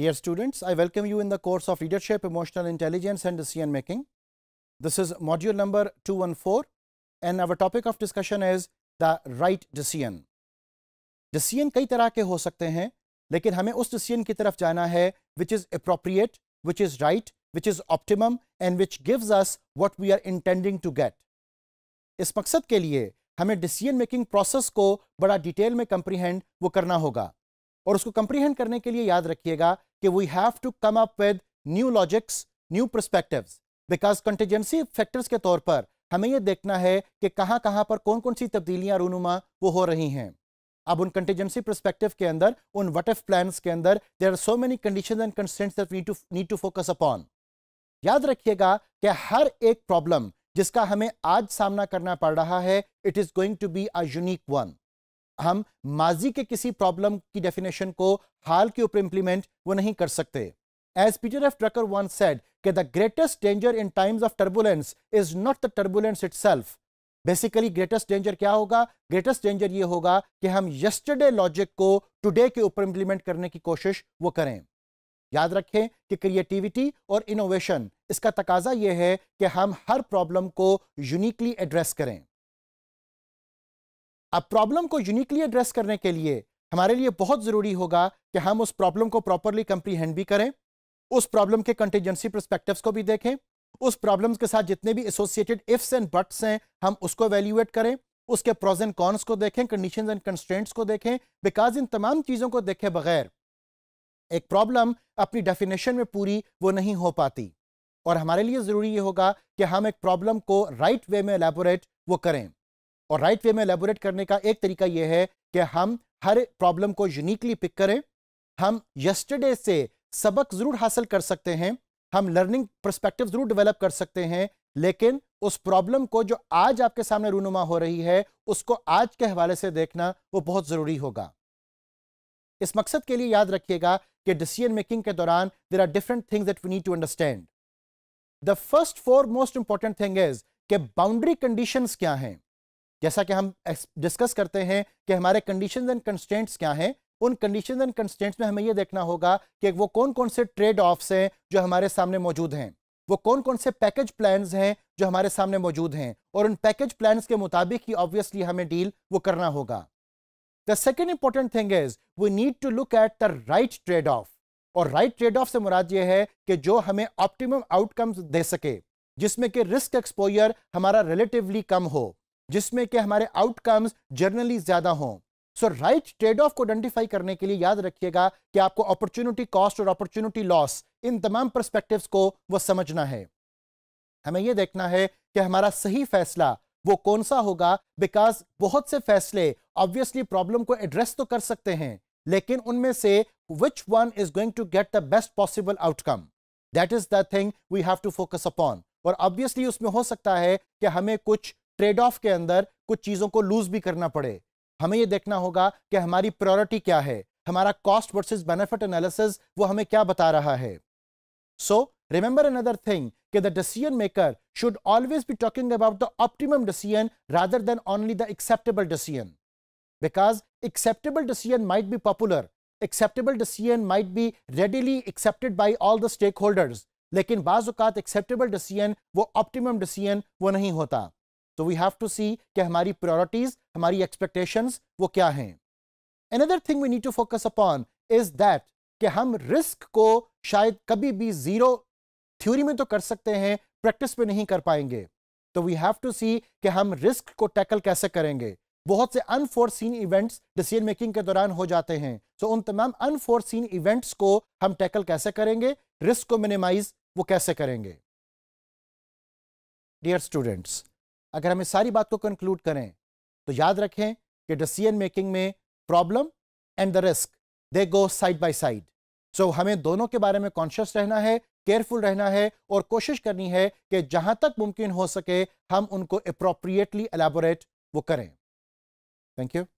Dear students, I welcome you in the course of Leadership, Emotional Intelligence and Decision Making. This is module number 214 and our topic of discussion is the right decision. Decision कई तरह के हो सकते हैं लेकिन हमें उस decision की तरफ जाना है which is appropriate, which is right, which is optimum and which gives us what we are intending to get. इस मकसद के लिए हमें डिसीजन मेकिंग प्रोसेस को बड़ा डिटेल में कंप्रीहेंड वो करना होगा और उसको कंप्रीहेंड करने के लिए याद रखिएगा कि we have to come up with new logics new perspectives because contingency factors के तौर पर हमें यह देखना है कि कहां कहां पर कौन कौन सी तब्दीलियां रूनुमा वो हो रही हैं अब उन कंटिजेंसी परस्पेक्टिव के अंदर उन वट एफ प्लान के अंदर there are so many condition and consent that need need to focus upon याद रखिएगा कि हर एक प्रॉब्लम जिसका हमें आज सामना करना पड़ रहा है it is going to be a unique one हम माजी के किसी प्रॉब्लम की डेफिनेशन को हाल के ऊपर इंप्लीमेंट वो नहीं कर सकते as Peter F Drucker one said के the greatest danger in times of turbulence is not the turbulence it basically greatest danger क्या होगा ग्रेटेस्ट डेंजर ये होगा कि हम यस्टरडे लॉजिक को टुडे के ऊपर इंप्लीमेंट करने की कोशिश वो करें याद रखें कि क्रिएटिविटी और इनोवेशन इसका तकाजा यह है कि हम हर प्रॉब्लम को यूनिकली एड्रेस करें अब प्रॉब्लम को यूनिकली एड्रेस करने के लिए हमारे लिए बहुत ज़रूरी होगा कि हम उस प्रॉब्लम को प्रॉपरली कंप्रीहेंड भी करें उस प्रॉब्लम के कंटेजेंसी परस्पेक्टिव्स को भी देखें उस प्रॉब्लम्स के साथ जितने भी एसोसिएटेड इफ्स एंड बट्स हैं हम उसको वैल्यूएट करें उसके प्रोज एंड कॉन्स को देखें कंडीशन एंड कंस्टेंट्स को देखें बिकॉज इन तमाम चीज़ों को देखे बगैर एक प्रॉब्लम अपनी डेफिनेशन में पूरी वो नहीं हो पाती और हमारे लिए ज़रूरी ये होगा कि हम एक प्रॉब्लम को राइट right वे में एलेबोरेट वो करें और राइट वे में एलेबोरेट करने का एक तरीका यह है कि हम हर प्रॉब्लम को यूनिकली पिक करें हम यस्टरडे से सबक ज़रूर हासिल कर सकते हैं हम लर्निंग परस्पेक्टिव ज़रूर डेवलप कर सकते हैं लेकिन उस प्रॉब्लम को जो आज आपके सामने रूनुमा हो रही है उसको आज के हवाले से देखना वो बहुत ज़रूरी होगा इस मकसद के लिए याद रखिएगा कि डिसीजन मेकिंग के दौरान there are different things that we need to understand the first foremost important thing is के बाउंड्री कंडीशंस क्या हैं जैसा कि हम डिस्कस करते हैं कि हमारे कंडीशन एंड कंस्टेंट्स क्या हैं उन कंडीशन एंड कंस्टेंट्स में हमें यह देखना होगा कि वो कौन कौन से ट्रेड ऑफ्स हैं जो हमारे सामने मौजूद हैं वो कौन कौन से पैकेज प्लान हैं जो हमारे सामने मौजूद हैं और उन पैकेज प्लान के मुताबिक ही ऑब्वियसली हमें डील वो करना होगा the second important thing is we need to look at the right trade off और राइट ट्रेड ऑफ से मुराद ये है कि जो हमें ऑप्टिमम आउटकम्स दे सके जिसमें कि रिस्क एक्सपोजर हमारा रिलेटिवली कम हो जिसमें कि हमारे आउटकम्स जर्नली ज्यादा हों सो राइट ट्रेड ऑफ को आइडेंटिफाई करने के लिए याद रखिएगा कि आपको अपॉर्चुनिटी कॉस्ट और अपॉर्चुनिटी लॉस इन तमाम परस्पेक्टिव को वो समझना है हमें यह देखना है कि हमारा सही फैसला वो कौन सा होगा बिकॉज बहुत से फैसले ऑब्वियसली प्रॉब्लम को एड्रेस तो कर सकते हैं लेकिन उनमें से which one is going to get the best possible outcome that is the thing we have to focus upon और ऑब्वियसली उसमें हो सकता है कि हमें कुछ ट्रेड ऑफ के अंदर कुछ चीजों को लूज भी करना पड़े हमें यह देखना होगा कि हमारी प्रायोरिटी क्या है हमारा कॉस्ट वर्सेस बेनिफिट एनालिसिस वो हमें क्या बता रहा है सो रिमेंबर अनदर थिंग कि the decision maker should always be talking about the optimum decision rather than only the acceptable decision because acceptable decision might be popular acceptable decision might be readily accepted accepted all the stakeholders लेकिन बाज़ acceptable decision वो optimum decision वो नहीं होता तो we have to सी कि हमारी priorities हमारी एक्सपेक्टेशंस वो क्या हैं another thing we need to focus upon is that कि हम रिस्क को शायद कभी भी जीरो थ्योरी में तो कर सकते हैं प्रैक्टिस में नहीं कर पाएंगे तो वी हैव टू सी कि हम रिस्क को टैकल कैसे करेंगे बहुत से अनफोर्सीन इवेंट्स डिसीजन मेकिंग के दौरान हो जाते हैं सो so, उन तमाम अनफोर्सीन इवेंट्स को हम टैकल कैसे करेंगे रिस्क को मिनिमाइज वो कैसे करेंगे डियर स्टूडेंट्स अगर हम इस सारी बात को कंक्लूड करें तो याद रखें कि डिसीजन मेकिंग में problem and the risk they go side by side so हमें दोनों के बारे में कॉन्शियस रहना है केयरफुल रहना है और कोशिश करनी है कि जहां तक मुमकिन हो सके हम उनको अप्रोप्रिएटली एलेबोरेट वो करें थैंक यू